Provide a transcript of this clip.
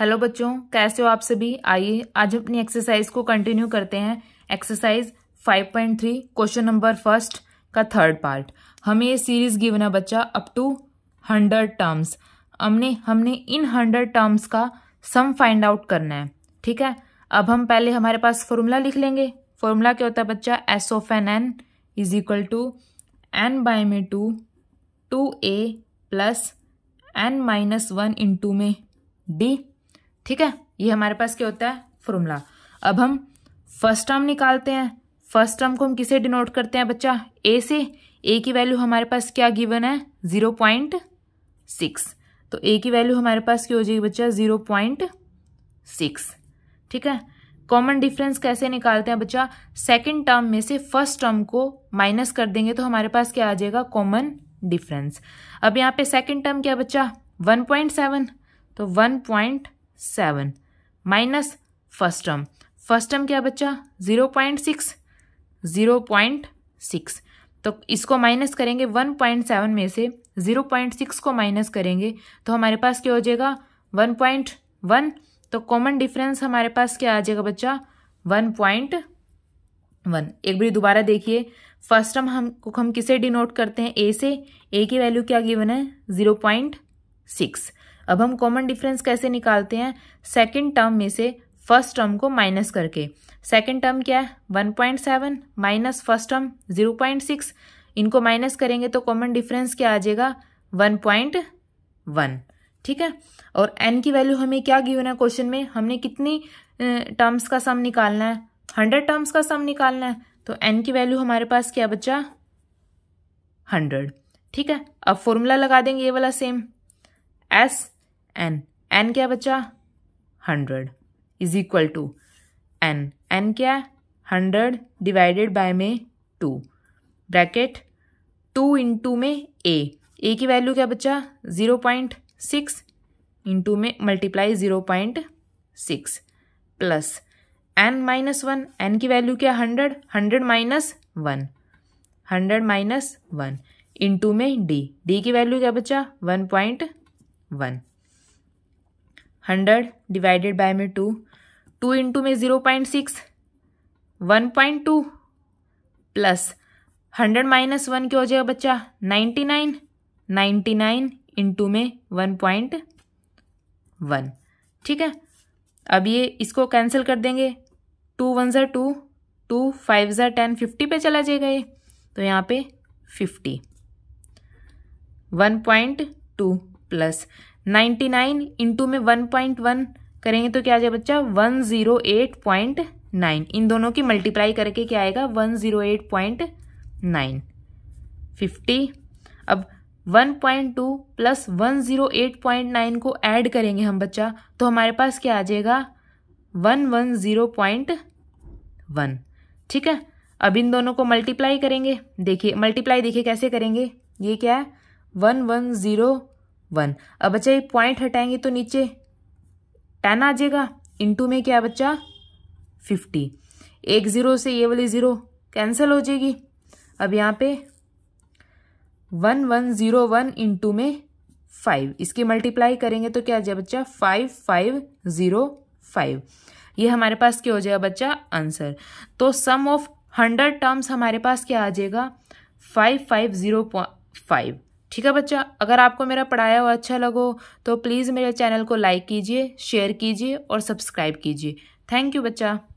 hello बच्चों कैसे हो आप सभी आइए आज अपनी एक्सरसाइज को कंटिन्यू करते हैं एक्सरसाइज 5.3 क्वेश्चन नंबर फर्स्ट का थर्ड पार्ट हमें ये सीरीज गिवन है बच्चा अप टू हंड्रेड टर्म्स हमने हमने इन हंड्रेड टर्म्स का सम फाइंड आउट करना है ठीक है अब हम पहले हमारे पास फॉर्मूला लिख लेंगे फॉर्मूला क्या होता है बच्चा S of N N is equal to N by में two two A plus N minus one into में डी ठीक है ये हमारे पास क्या होता है फॉर्मूला अब हम फर्स्ट टर्म निकालते हैं फर्स्ट टर्म को हम किसे डिनोट करते हैं बच्चा ए से ए की वैल्यू हमारे पास क्या गिवन है ज़ीरो पॉइंट सिक्स तो ए की वैल्यू हमारे पास क्या हो जाएगी बच्चा ज़ीरो पॉइंट सिक्स ठीक है कॉमन डिफरेंस कैसे निकालते हैं बच्चा सेकेंड टर्म में से फर्स्ट टर्म को माइनस कर देंगे तो हमारे पास क्या आ जाएगा कॉमन डिफरेंस अब यहाँ पे सेकेंड टर्म क्या बच्चा वन पॉइंट सेवन तो one point seven minus first term first term क्या बच्चा zero point six zero point six तो इसको माइनस करेंगे वन पॉइंट सेवन में से ज़ीरो पॉइंट सिक्स को माइनस करेंगे तो हमारे पास क्या हो जाएगा वन पॉइंट वन तो कॉमन डिफरेंस हमारे पास क्या आ जाएगा बच्चा वन पॉइंट वन एक बार दोबारा देखिए फर्स्ट टर्म हम हम किसे डिनोट करते हैं ए से ए की वैल्यू क्या गिवन है ज़ीरो पॉइंट सिक्स अब हम कॉमन डिफरेंस कैसे निकालते हैं सेकेंड टर्म में से फर्स्ट टर्म को माइनस करके सेकेंड टर्म क्या है one point seven minus first term zero point six इनको माइनस करेंगे तो कॉमन डिफरेंस क्या आ जाएगा वन पॉइंट वन ठीक है और एन की वैल्यू हमें क्या गिवन है क्वेश्चन में हमने कितनी टर्म्स का सम निकालना है हंड्रेड टर्म्स का सम निकालना है तो एन की वैल्यू हमारे पास क्या बच्चा हंड्रेड ठीक है अब फॉर्मूला लगा देंगे ये वाला सेम एस एन एन क्या बच्चा hundred is equal to N N क्या है हंड्रेड डिवाइडेड बाय में टू ब्रैकेट टू इंटू में ए ए की वैल्यू क्या बच्चा ज़ीरो पॉइंट सिक्स इंटू में multiply zero point six plus N minus one N की वैल्यू क्या hundred hundred minus one hundred minus one into में D D की value क्या बच्चा one point one hundred divided by में two two into में zero point six one point two plus hundred minus one क्या हो जाएगा बच्चा ninety nine ninety nine into में वन पॉइंट वन ठीक है अब ये इसको कैंसिल कर देंगे टू वन ज़ा टू टू फाइव ज़ा टेन फिफ्टी पे चला जाएगा ये तो यहाँ पे fifty one point two plus ninety nine into में वन पॉइंट वन करेंगे तो क्या आ जाए बच्चा one zero eight point nine in दोनों की मल्टीप्लाई करके क्या आएगा one zero eight point nine fifty अब one point two plus one zero eight point nine को ऐड करेंगे हम बच्चा तो हमारे पास क्या आ जाएगा one one zero point one ठीक है अब इन दोनों को मल्टीप्लाई करेंगे देखिए मल्टीप्लाई देखिए कैसे करेंगे ये क्या है वन वन ज़ीरो वन अब बच्चा ये पॉइंट हटाएंगे तो नीचे टेन आ जाएगा इंटू में क्या बच्चा फिफ्टी एक ज़ीरो से ये वाली ज़ीरो कैंसिल हो जाएगी अब यहाँ पे one one zero one into में फाइव इसकी मल्टीप्लाई करेंगे तो क्या आ जाए बच्चा फाइव फाइव ज़ीरो फाइव ये हमारे पास क्या हो जाएगा बच्चा आंसर तो सम ऑफ हंड्रेड टर्म्स हमारे पास क्या आ जाएगा फाइव फाइव ज़ीरो फाइव ठीक है बच्चा अगर आपको मेरा पढ़ाया हुआ अच्छा लगो तो प्लीज़ मेरे चैनल को लाइक कीजिए शेयर कीजिए और सब्सक्राइब कीजिए थैंक यू बच्चा